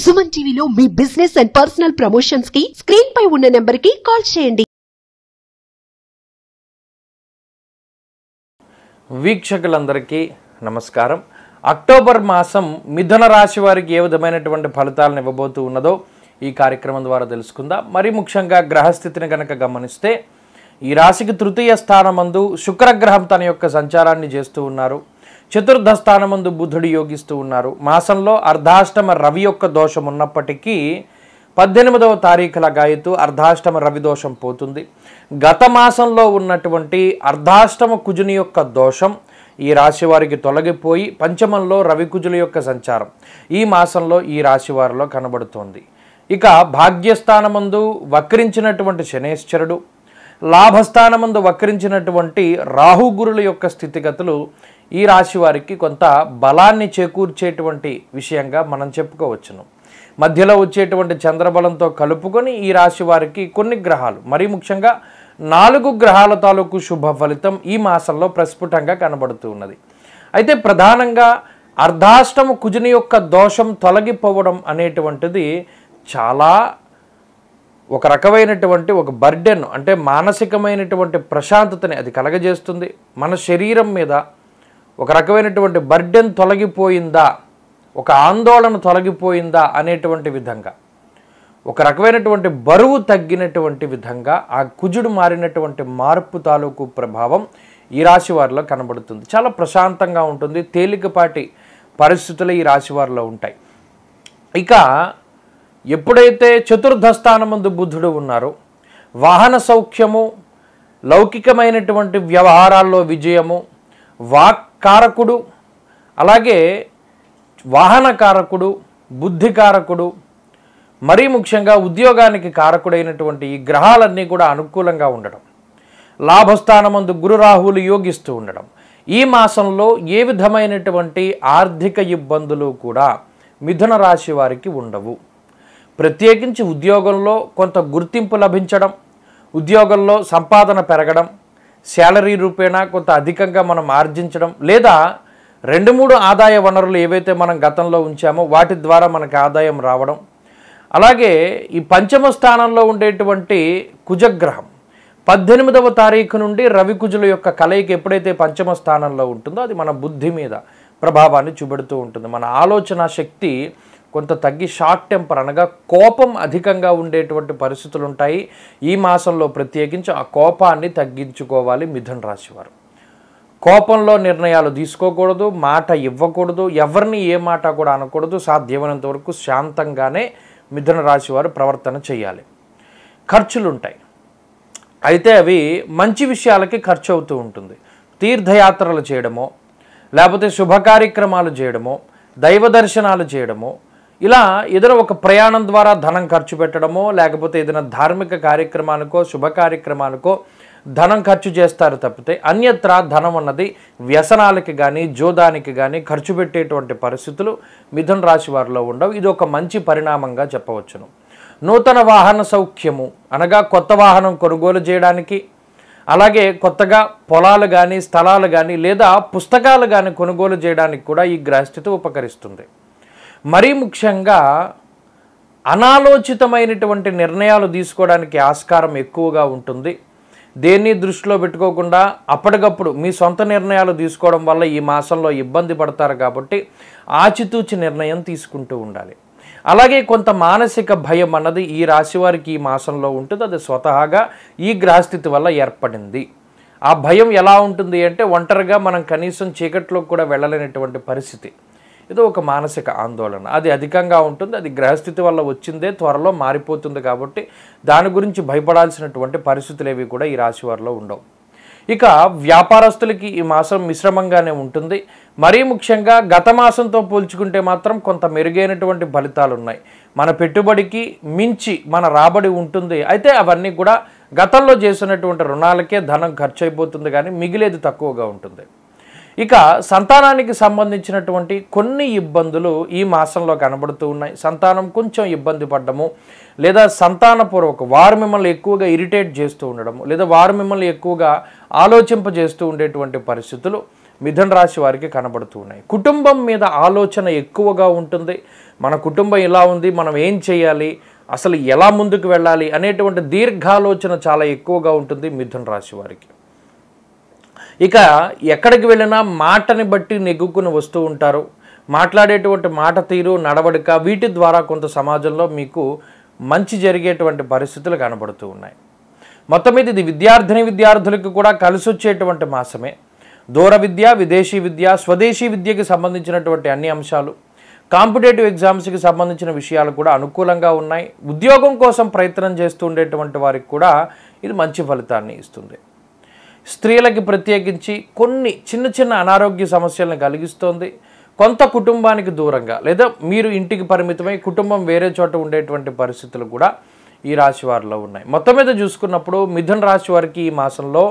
సుమన్ టీవీలో మీ business and personal promotions కి స్క్రీన్ పై ఉన్న నెంబర్ కి కాల్ చేయండి వీక్షకులందరికీ నమస్కారం అక్టోబర్ మాసం మిథున రాశి వారికి ఏ విధమైనటువంటి ఫలితాలను ఇవ్వబోతూ ఉన్నదో ఈ కార్యక్రమం ద్వారా తెలుసుకుందాం మరి ముఖ్యంగా గ్రహస్థితిని కనుక గమనిస్తే ఈ రాశికి తృతీయ స్థానమందు శుక్రగ్రహం తన యొక్క సంచారాన్ని చేస్తూ ఉన్నారు చతుర్థ స్థానమందు బుధుడు యోగిస్తూ ఉన్నారు మాసంలో అర్ధాష్టమ రవి యొక్క దోషం ఉన్నప్పటికీ పద్దెనిమిదవ తారీఖుల గాయతు అర్ధాష్టమ రవి దోషం పోతుంది గత మాసంలో ఉన్నటువంటి అర్ధాష్టమ కుజుని యొక్క దోషం ఈ రాశి వారికి తొలగిపోయి పంచమంలో రవి కుజుల యొక్క సంచారం ఈ మాసంలో ఈ రాశి వారిలో కనబడుతోంది ఇక భాగ్యస్థానమందు వక్రించినటువంటి శనేశ్వరుడు లాభస్థానమందు వక్రించినటువంటి రాహుగురుల యొక్క స్థితిగతులు ఈ రాశి వారికి కొంత బలాన్ని చేకూర్చేటువంటి విషయంగా మనం చెప్పుకోవచ్చును మధ్యలో వచ్చేటువంటి చంద్రబలంతో కలుపుకొని ఈ రాశి వారికి కొన్ని గ్రహాలు మరీ ముఖ్యంగా నాలుగు గ్రహాల తాలూకు శుభ ఫలితం ఈ మాసంలో ప్రస్ఫుటంగా కనబడుతూ ఉన్నది అయితే ప్రధానంగా అర్ధాష్టమ కుజుని యొక్క దోషం తొలగిపోవడం అనేటువంటిది చాలా ఒక రకమైనటువంటి ఒక బర్డెన్ అంటే మానసికమైనటువంటి ప్రశాంతతని అది కలగజేస్తుంది మన శరీరం మీద ఒక రకమైనటువంటి బర్డెన్ తొలగిపోయిందా ఒక ఆందోళన తొలగిపోయిందా అనేటువంటి విధంగా ఒక రకమైనటువంటి బరువు తగ్గినటువంటి విధంగా ఆ కుజుడు మారినటువంటి మార్పు తాలూకు ప్రభావం ఈ రాశి వారిలో కనబడుతుంది చాలా ప్రశాంతంగా ఉంటుంది తేలికపాటి పరిస్థితులు ఈ రాశి వారిలో ఉంటాయి ఇక ఎప్పుడైతే చతుర్థ స్థానమందు బుద్ధుడు ఉన్నారో వాహన సౌఖ్యము లౌకికమైనటువంటి వ్యవహారాల్లో విజయము వాక్ కారకుడు అలాగే వాహన కారకుడు బుద్ధి కారకుడు మరీ ముఖ్యంగా ఉద్యోగానికి కారకుడైనటువంటి ఈ గ్రహాలన్నీ కూడా అనుకూలంగా ఉండడం లాభస్థానమందు గురురాహువులు యోగిస్తూ ఉండడం ఈ మాసంలో ఏ విధమైనటువంటి ఆర్థిక ఇబ్బందులు కూడా మిథున రాశి వారికి ఉండవు ప్రత్యేకించి ఉద్యోగంలో కొంత గుర్తింపు లభించడం ఉద్యోగంలో సంపాదన పెరగడం శాలరీ రూపేణా కొంత అధికంగా మనం ఆర్జించడం లేదా రెండు మూడు ఆదాయ వనరులు ఏవైతే మనం గతంలో ఉంచామో వాటి ద్వారా మనకు ఆదాయం రావడం అలాగే ఈ పంచమ స్థానంలో ఉండేటువంటి కుజగ్రహం పద్దెనిమిదవ తారీఖు నుండి రవి కుజుల యొక్క కలయిక ఎప్పుడైతే పంచమ స్థానంలో ఉంటుందో అది మన బుద్ధి మీద ప్రభావాన్ని చూపెడుతూ ఉంటుంది మన ఆలోచన శక్తి కొంత తగ్గి షార్ట్ టెంపర్ అనగా కోపం అధికంగా ఉండేటువంటి పరిస్థితులు ఉంటాయి ఈ మాసంలో ప్రత్యేకించి ఆ కోపాన్ని తగ్గించుకోవాలి మిథున రాశివారు కోపంలో నిర్ణయాలు తీసుకోకూడదు మాట ఇవ్వకూడదు ఎవరిని ఏ మాట కూడా అనకూడదు సాధ్యమైనంత వరకు శాంతంగానే మిథున రాశి వారు ప్రవర్తన చేయాలి ఖర్చులు ఉంటాయి అయితే అవి మంచి విషయాలకి ఖర్చు అవుతూ ఉంటుంది తీర్థయాత్రలు చేయడమో లేకపోతే శుభకార్యక్రమాలు చేయడమో దైవ దర్శనాలు చేయడమో ఇలా ఏదైనా ఒక ప్రయాణం ద్వారా ధనం ఖర్చు పెట్టడమో లేకపోతే ఏదైనా ధార్మిక కార్యక్రమానికో శుభ కార్యక్రమానికో ధనం ఖర్చు చేస్తారు తప్పితే అన్యత్ర ధనం అన్నది వ్యసనాలకి కానీ జోదానికి కానీ ఖర్చు పెట్టేటువంటి పరిస్థితులు మిథున రాశి వారిలో ఉండవు ఇది ఒక మంచి పరిణామంగా చెప్పవచ్చును నూతన వాహన సౌఖ్యము అనగా కొత్త వాహనం కొనుగోలు చేయడానికి అలాగే కొత్తగా పొలాలు కానీ స్థలాలు కానీ లేదా పుస్తకాలు కానీ కొనుగోలు చేయడానికి కూడా ఈ గ్రహస్థితి ఉపకరిస్తుంది మరీ ముఖ్యంగా అనాలోచితమైనటువంటి నిర్ణయాలు తీసుకోవడానికి ఆస్కారం ఎక్కువగా ఉంటుంది దేన్ని దృష్టిలో పెట్టుకోకుండా అప్పటికప్పుడు మీ సొంత నిర్ణయాలు తీసుకోవడం వల్ల ఈ మాసంలో ఇబ్బంది పడతారు కాబట్టి ఆచితూచి నిర్ణయం తీసుకుంటూ ఉండాలి అలాగే కొంత మానసిక భయం అన్నది ఈ రాశివారికి ఈ మాసంలో ఉంటుంది అది స్వతహాగా ఈ గ్రహస్థితి వల్ల ఏర్పడింది ఆ భయం ఎలా ఉంటుంది అంటే ఒంటరిగా మనం కనీసం చీకట్లోకి కూడా వెళ్ళలేనటువంటి పరిస్థితి ఏదో ఒక మానసిక ఆందోళన అది అధికంగా ఉంటుంది అది గ్రహస్థితి వల్ల వచ్చిందే త్వరలో మారిపోతుంది కాబట్టి దాని గురించి భయపడాల్సినటువంటి పరిస్థితులు ఏవి కూడా ఈ రాశి వారిలో ఉండవు ఇక వ్యాపారస్తులకి ఈ మాసం మిశ్రమంగానే ఉంటుంది మరీ ముఖ్యంగా గత మాసంతో పోల్చుకుంటే మాత్రం కొంత మెరుగైనటువంటి ఫలితాలు ఉన్నాయి మన పెట్టుబడికి మించి మన రాబడి ఉంటుంది అయితే అవన్నీ కూడా గతంలో చేసినటువంటి రుణాలకే ధనం ఖర్చు అయిపోతుంది కానీ మిగిలేదు తక్కువగా ఉంటుంది ఇక సంతానానికి సంబంధించినటువంటి కొన్ని ఇబ్బందులు ఈ మాసంలో కనబడుతూ ఉన్నాయి సంతానం కొంచెం ఇబ్బంది పడ్డము లేదా సంతానపూర్వక వారు మిమ్మల్ని ఎక్కువగా ఇరిటేట్ చేస్తూ ఉండడము లేదా వారు మిమ్మల్ని ఎక్కువగా ఆలోచింపజేస్తూ ఉండేటువంటి పరిస్థితులు మిథున రాశి వారికి కనబడుతూ ఉన్నాయి కుటుంబం మీద ఆలోచన ఎక్కువగా ఉంటుంది మన కుటుంబం ఇలా ఉంది మనం ఏం చేయాలి అసలు ఎలా ముందుకు వెళ్ళాలి అనేటువంటి దీర్ఘాలోచన చాలా ఎక్కువగా ఉంటుంది మిథున రాశి వారికి ఇక ఎక్కడికి వెళ్ళినా మాటని బట్టి నెగ్గుకుని వస్తూ ఉంటారు మాట్లాడేటువంటి మాట తీరు నడవడిక వీటి ద్వారా కొంత సమాజంలో మీకు మంచి జరిగేటువంటి పరిస్థితులు కనబడుతూ ఉన్నాయి మొత్తం మీద ఇది విద్యార్థిని విద్యార్థులకు కూడా కలిసి వచ్చేటువంటి మాసమే దూర విద్య విదేశీ విద్య స్వదేశీ విద్యకి సంబంధించినటువంటి అన్ని అంశాలు కాంపిటేటివ్ ఎగ్జామ్స్కి సంబంధించిన విషయాలు కూడా అనుకూలంగా ఉన్నాయి ఉద్యోగం కోసం ప్రయత్నం చేస్తూ ఉండేటువంటి వారికి కూడా ఇది మంచి ఫలితాన్ని ఇస్తుంది స్త్రీలకి ప్రత్యేకించి కొన్ని చిన్న చిన్న అనారోగ్య సమస్యలను కలిగిస్తోంది కొంత కుటుంబానికి దూరంగా లేదా మీరు ఇంటికి పరిమితమై కుటుంబం వేరే చోట ఉండేటువంటి పరిస్థితులు కూడా ఈ రాశి వారిలో ఉన్నాయి మొత్తం మీద చూసుకున్నప్పుడు మిథున రాశి వారికి ఈ మాసంలో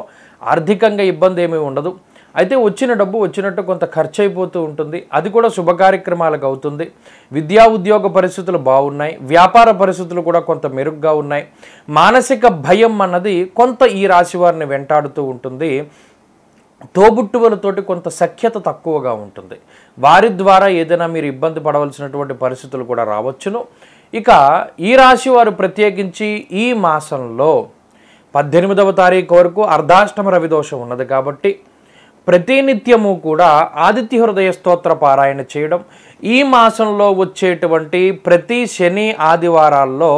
ఆర్థికంగా ఇబ్బంది ఏమీ ఉండదు అయితే వచ్చిన డబ్బు వచ్చినట్టు కొంత ఖర్చు అయిపోతూ ఉంటుంది అది కూడా శుభ కార్యక్రమాలకు అవుతుంది విద్యా ఉద్యోగ పరిస్థితులు బాగున్నాయి వ్యాపార పరిస్థితులు కూడా కొంత మెరుగ్గా ఉన్నాయి మానసిక భయం అన్నది కొంత ఈ రాశి వారిని వెంటాడుతూ ఉంటుంది తోబుట్టువలతోటి కొంత సఖ్యత తక్కువగా ఉంటుంది వారి ద్వారా ఏదైనా మీరు ఇబ్బంది పడవలసినటువంటి పరిస్థితులు కూడా రావచ్చును ఇక ఈ రాశి వారు ప్రత్యేకించి ఈ మాసంలో పద్దెనిమిదవ తారీఖు వరకు అర్ధాష్టమ రవిదోషం ఉన్నది కాబట్టి ప్రతినిత్యము కూడా ఆదిత్య హృదయ స్తోత్ర పారాయణ చేయడం ఈ మాసంలో వచ్చేటువంటి ప్రతి శని ఆదివారాల్లో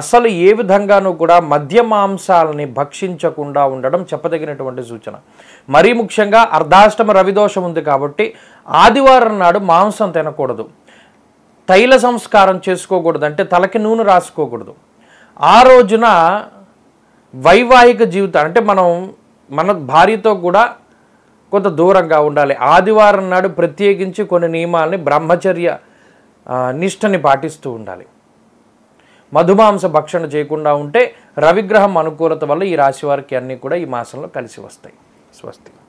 అసలు ఏ విధంగానూ కూడా మద్య మాంసాలని భక్షించకుండా ఉండడం చెప్పదగినటువంటి సూచన మరీ ముఖ్యంగా అర్ధాష్టమ రవిదోషం ఉంది కాబట్టి ఆదివారం నాడు మాంసం తినకూడదు తైల సంస్కారం చేసుకోకూడదు అంటే తలకి నూనె రాసుకోకూడదు ఆ రోజున వైవాహిక జీవితం అంటే మనం మన భార్యతో కూడా కొంత దూరంగా ఉండాలి ఆదివారం నాడు ప్రత్యేకించి కొన్ని నియమాలని బ్రహ్మచర్య నిష్టని పాటిస్తూ ఉండాలి మధుమాంస భక్షణ చేయకుండా ఉంటే రవిగ్రహం అనుకూలత వల్ల ఈ రాశి వారికి అన్నీ కూడా ఈ మాసంలో కలిసి వస్తాయి స్వస్తి